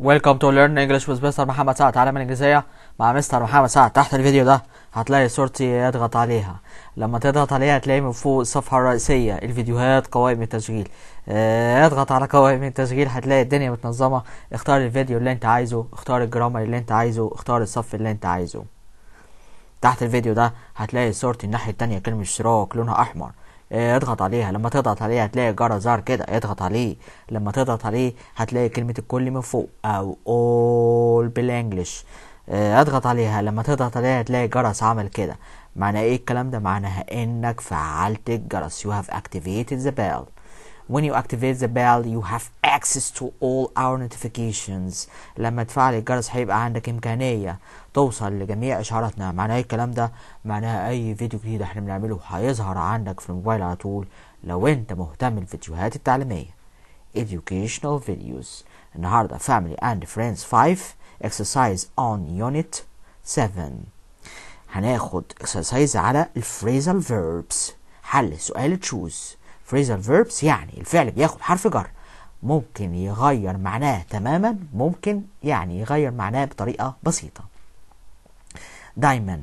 ويلكم تو ليرن انجلش ويز مستر محمد سعد تعلم الانجليزيه مع مستر محمد سعد تحت الفيديو ده هتلاقي صورتي اضغط عليها لما تضغط عليها هتلاقي من فوق الصفحه الرئيسيه الفيديوهات قوائم التشغيل آه، اضغط على قوائم التشغيل هتلاقي الدنيا متنظمه اختار الفيديو اللي انت عايزه اختار الجرامر اللي انت عايزه اختار الصف اللي انت عايزه تحت الفيديو ده هتلاقي صورتي الناحيه التانية كلمه اشتراك لونها احمر اضغط عليها لما تضغط عليها هتلاقي جرس ظهر كده اضغط عليه لما تضغط عليه هتلاقي كلمة الكل من فوق او all بالانجلش آه، اضغط عليها لما تضغط عليها هتلاقي جرس عمل كده معنى ايه الكلام ده معناها انك فعلت الجرس you have activated the bell when you activate the bell you have access to all our notifications لما تفعل الجرس هيبقى عندك إمكانية توصل لجميع إشعاراتنا معناها إيه الكلام ده؟ معناها أي فيديو جديد إحنا بنعمله هيظهر عندك في الموبايل على طول لو أنت مهتم بالفيديوهات التعليمية educational videos النهاردة family and friends 5 exercise on unit 7 هناخد exercise على phrasal verbs حل سؤال تشوز phrasal verbs يعني الفعل بياخد حرف جر ممكن يغير معناه تماما ممكن يعني يغير معناه بطريقة بسيطة دايما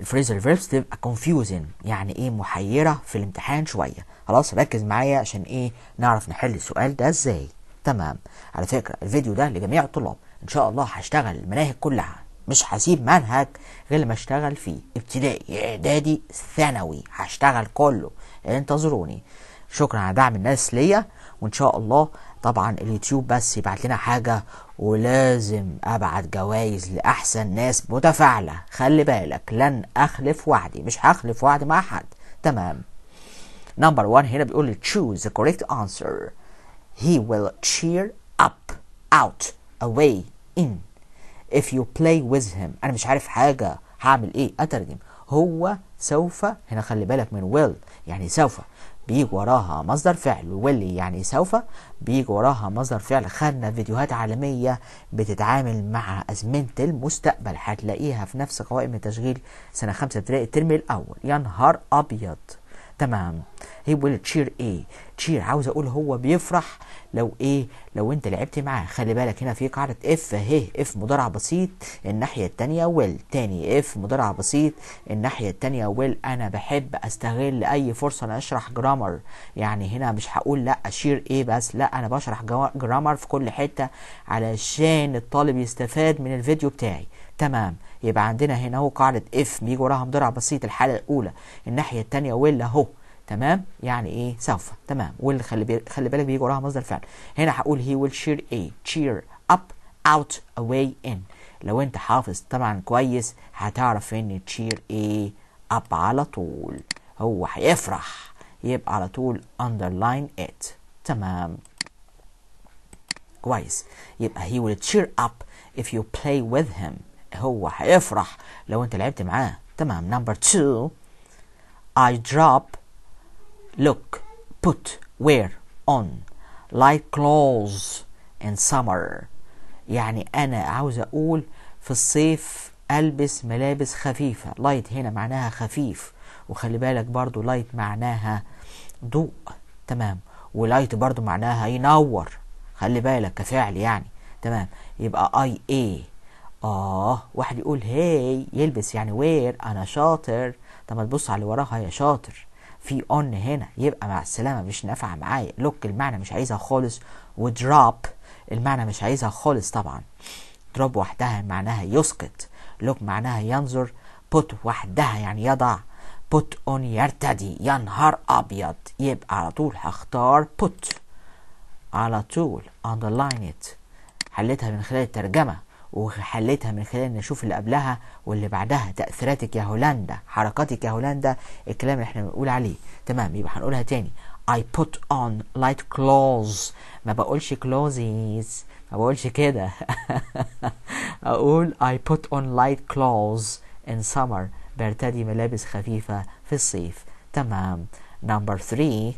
الفريزر فيربس تبقى confusing يعني ايه محيرة في الامتحان شوية خلاص ركز معايا عشان ايه نعرف نحل السؤال ده ازاي تمام على فكرة الفيديو ده لجميع الطلاب ان شاء الله هشتغل المناهج كلها مش هسيب منهج غير ما اشتغل فيه ابتدائي اعدادي ثانوي هشتغل كله انتظروني شكرا على دعم الناس ليا وان شاء الله طبعا اليوتيوب بس يبعت لنا حاجة ولازم ابعت جوائز لاحسن ناس متفاعلة خلي بالك لن اخلف وعدي مش هخلف وعدي مع حد تمام نمبر 1 هنا بيقول لي choose the correct answer he will cheer up out away in if you play with him انا مش عارف حاجة هعمل ايه اترجم هو سوف هنا خلي بالك من will يعني سوف بيجي وراها مصدر فعل واللي يعني سوف بيجي وراها مصدر فعل خدنا فيديوهات عالمية بتتعامل مع أزمنة المستقبل هتلاقيها في نفس قوائم التشغيل سنة خمسة ابتدائي الترم الأول يا نهار أبيض تمام هي بيقول تشير ايه تشير عاوز اقول هو بيفرح لو ايه لو انت لعبت معاه خلي بالك هنا في قاعده اف اهي اف مضارع بسيط الناحيه الثانيه ويل تاني اف مضارع بسيط الناحيه الثانيه ويل انا بحب استغل اي فرصه انا اشرح جرامر يعني هنا مش هقول لا اشير ايه بس لا انا بشرح جرامر في كل حته علشان الطالب يستفاد من الفيديو بتاعي تمام يبقى عندنا هنا اهو قاعدة اف بيجي وراها مضارع بسيط الحالة الأولى الناحية التانية ويل أهو تمام يعني ايه سوف تمام واللي خلي, بي... خلي بالك بيجي وراها مصدر فعل هنا هقول هي ويل شير ايه تشير أب أوت أواي إن لو انت حافظ طبعا كويس هتعرف ان تشير ايه اب على طول هو هيفرح يبقى على طول underline it تمام كويس يبقى he will cheer up if you play with him هو هيفرح لو انت لعبت معاه تمام نمبر 2 I drop look put wear on like clothes in summer يعني انا عاوز اقول في الصيف البس ملابس خفيفه لايت هنا معناها خفيف وخلي بالك برضو لايت معناها ضوء تمام ولايت برضو معناها ينور خلي بالك كفعل يعني تمام يبقى اي ايه آه واحد يقول هاي يلبس يعني وير أنا شاطر طب ما تبص على اللي وراها يا شاطر في اون هنا يبقى مع السلامة مش نافعة معايا لوك المعنى مش عايزها خالص ودروب المعنى مش عايزها خالص طبعا دروب وحدها معناها يسقط لوك معناها ينظر بوت وحدها يعني يضع بوت اون يرتدي يا نهار ابيض يبقى على طول هختار بوت على طول اندرلاين ات حلتها من خلال الترجمه وحلتها من خلال نشوف اللي قبلها واللي بعدها تأثيراتك يا هولندا حركاتك يا هولندا الكلام اللي احنا بنقول عليه تمام يبقى هنقولها تاني I put on light clothes ما بقولش clothes ما بقولش كده أقول I put on light clothes in summer برتدي ملابس خفيفة في الصيف تمام number three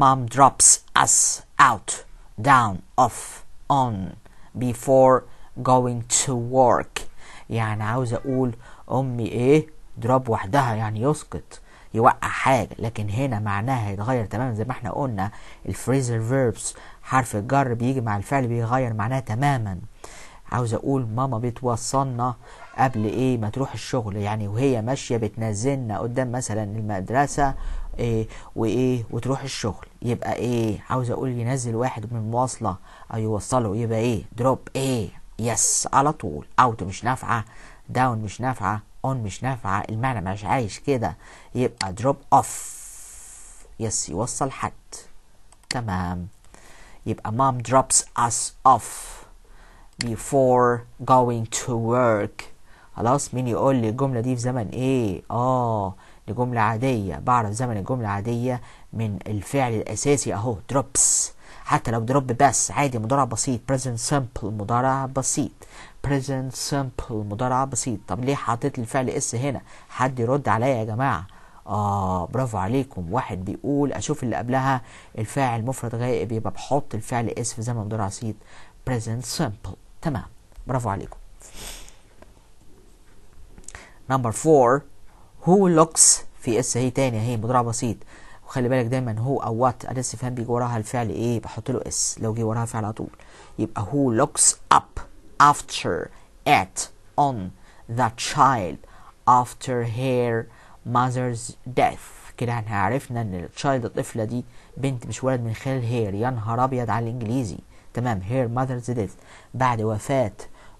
mom drops us out down off on before going to work يعني عاوز اقول امي ايه ضرب وحدها يعني يسقط يوقع حاجه لكن هنا معناها هيتغير تماما زي ما احنا قلنا الفريزر فيربس حرف الجر بيجي مع الفعل بيغير معناه تماما عاوز اقول ماما بتوصلنا قبل ايه ما تروح الشغل يعني وهي ماشيه بتنزلنا قدام مثلا المدرسه ايه وايه وتروح الشغل يبقى ايه عاوز اقول ينزل واحد من مواصله او أيوة، يوصله يبقى ايه دروب ايه يس على طول اوت مش نافعه داون مش نافعه اون مش نافعه المعنى مش عايش كده يبقى دروب اوف يس يوصل حد تمام يبقى مام دروبس اس اوف before going to work خلاص مين يقول لي الجملة دي في زمن ايه اه لجملة عادية بعرف زمن الجملة عادية من الفعل الأساسي أهو drops حتى لو دروب بس عادي مضارع بسيط present simple مضارع بسيط present simple مضارع بسيط طب ليه حطيت الفعل اس هنا حد يرد عليا يا جماعة آه برافو عليكم واحد بيقول أشوف اللي قبلها الفاعل مفرد غائب يبقى بحط الفعل اس في زمن مضارع بسيط present simple تمام برافو عليكم number four هو لوكس في اس اهي تاني اهي مضارع بسيط وخلي بالك دايما هو او وات اداه استفهام بيجي وراها الفعل ايه بحط له اس لو جه وراها فعل على طول يبقى هو لوكس اب افتر ات اون ذا تشايلد افتر هير ماذرز ديث كده احنا عرفنا ان التشايلد الطفله دي بنت مش ولد من خلال هير يا نهار ابيض على الانجليزي تمام هير ماذرز ديث بعد وفاه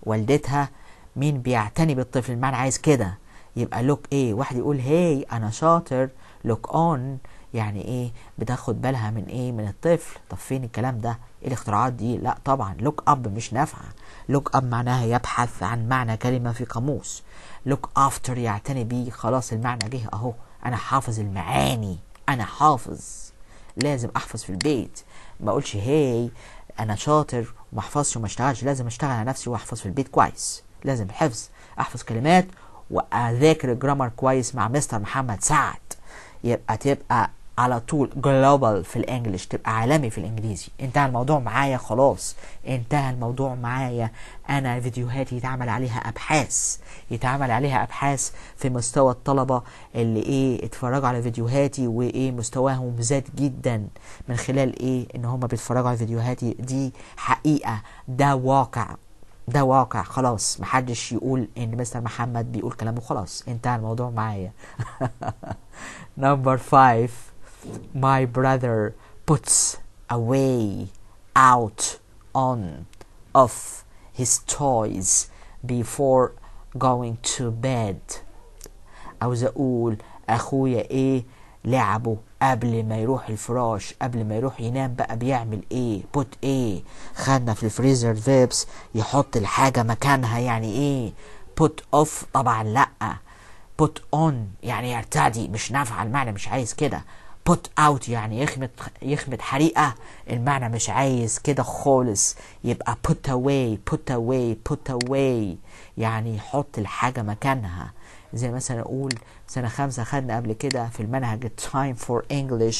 والدتها مين بيعتني بالطفل المعنى عايز كده يبقى لوك ايه واحد يقول هاي انا شاطر لوك اون يعني ايه بتاخد بالها من ايه من الطفل طب فين الكلام ده ايه الاختراعات دي لا طبعا لوك اب مش نافعه لوك اب معناها يبحث عن معنى كلمه في قاموس لوك افتر يعتني بيه خلاص المعنى جه اهو انا حافظ المعاني انا حافظ لازم احفظ في البيت ما اقولش هاي انا شاطر وما احفظش وما اشتغلش لازم اشتغل على نفسي واحفظ في البيت كويس لازم حفظ احفظ كلمات واذاكر الجرامر كويس مع مستر محمد سعد يبقى تبقى على طول جلوبال في الانجليش تبقى عالمي في الانجليزي انتهى الموضوع معايا خلاص انتهى الموضوع معايا انا فيديوهاتي يتعمل عليها ابحاث يتعمل عليها ابحاث في مستوى الطلبه اللي ايه اتفرجوا على فيديوهاتي وايه مستواهم زاد جدا من خلال ايه ان هم بيتفرجوا على فيديوهاتي دي حقيقه ده واقع ده واقع خلاص محدش يقول ان مستر محمد بيقول كلامه خلاص انتهى الموضوع معايا نمبر 5 my brother puts away out on off his toys before going to bed عاوز اقول اخويا ايه لعبه قبل ما يروح الفراش قبل ما يروح ينام بقى بيعمل ايه بوت ايه خدنا في الفريزر فيبس يحط الحاجة مكانها يعني ايه بوت اوف طبعا لأ بوت اون يعني يرتدي مش نافعة المعنى مش عايز كده بوت اوت يعني يخمد يخمد حريقه المعنى مش عايز كده خالص يبقى بوت اواي بوت اواي بوت اواي يعني يحط الحاجه مكانها زي مثلا اقول سنه خمسه خدنا قبل كده في المنهج time for English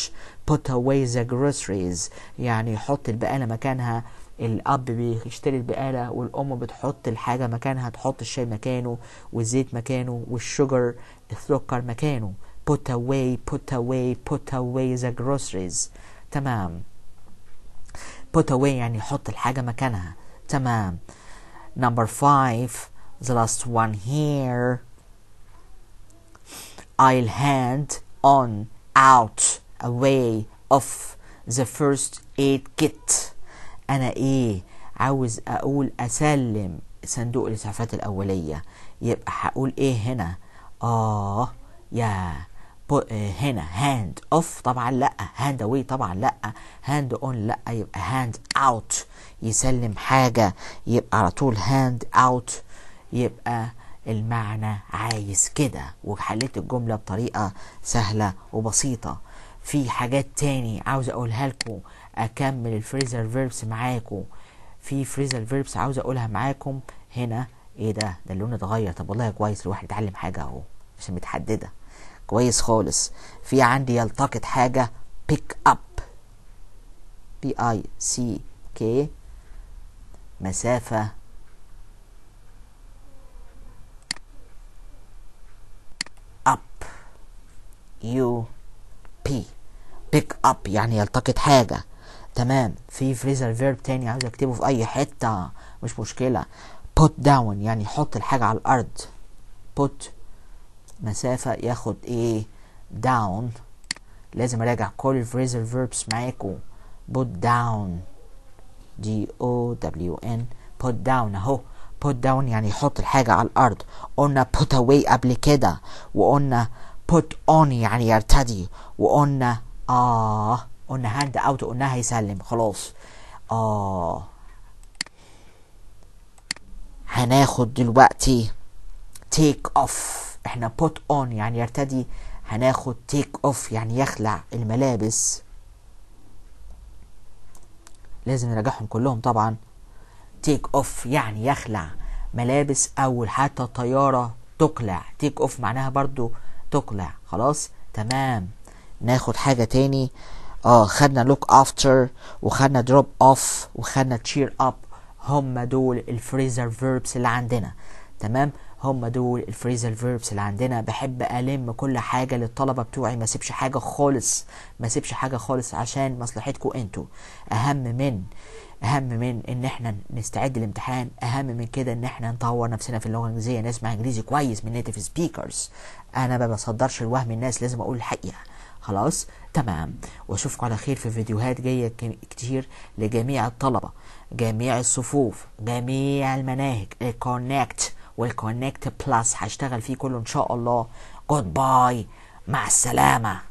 put away the groceries يعني حط البقاله مكانها الاب بيشتري البقاله والام بتحط الحاجه مكانها تحط الشاي مكانه والزيت مكانه والشجر السكر مكانه put away put away put away the groceries تمام put away يعني حط الحاجة مكانها تمام number five the last one here I'll hand on out away of the first aid kit أنا إيه عاوز أقول أسلم صندوق الإسعافات الأولية يبقى هقول إيه هنا آه يا هنا هاند اوف طبعا لا هاند اوي طبعا لا هاند اون لا يبقى هاند اوت يسلم حاجه يبقى على طول هاند اوت يبقى المعنى عايز كده وحليت الجملة بطريقة سهلة وبسيطة في حاجات تاني عاوز اقولها لكم اكمل الفريزر فيربس معاكم في فريزر فيربس عاوز اقولها معاكم هنا ايه ده ده اللون اتغير طب والله كويس الواحد يتعلم حاجة اهو عشان متحددة كويس خالص في عندي يلتقط حاجة pick up بي اي سي كي مسافة يو بي بيك اب يعني يلتقط حاجه تمام في فريزر فيرب تاني عايز اكتبه في اي حته مش مشكله put down يعني حط الحاجه على الارض put مسافه ياخد ايه down لازم اراجع كل الفريزر فيربس معاكم put down دي او دبليو ان put down اهو put down يعني يحط الحاجة على الأرض قلنا put away قبل كده وقلنا put on يعني يرتدي وقلنا اه قلنا هاند اوت قلنا هيسلم خلاص اه هناخد دلوقتي take off احنا put on يعني يرتدي هناخد take off يعني يخلع الملابس لازم نراجعهم كلهم طبعا تيك اوف يعني يخلع ملابس اول حتى طيارة تقلع تيك اوف معناها برضو تقلع خلاص تمام ناخد حاجه تاني اه خدنا لوك افتر وخدنا دروب اوف وخدنا تشير اب هم دول الفريزر فيربس اللي عندنا تمام هم دول الفريزر فيربس اللي عندنا بحب الم كل حاجه للطلبه بتوعي ما سيبش حاجه خالص ما سيبش حاجه خالص عشان مصلحتكم انتوا اهم من اهم من ان احنا نستعد لامتحان اهم من كده ان احنا نطور نفسنا في اللغه الانجليزيه نسمع انجليزي كويس من نيتيف سبيكرز انا ما بصدرش الوهم الناس لازم اقول الحقيقه خلاص تمام واشوفكم على خير في فيديوهات جايه كتير لجميع الطلبه جميع الصفوف جميع المناهج الكونكت والكونكت بلس هشتغل فيه كله ان شاء الله جود باي مع السلامه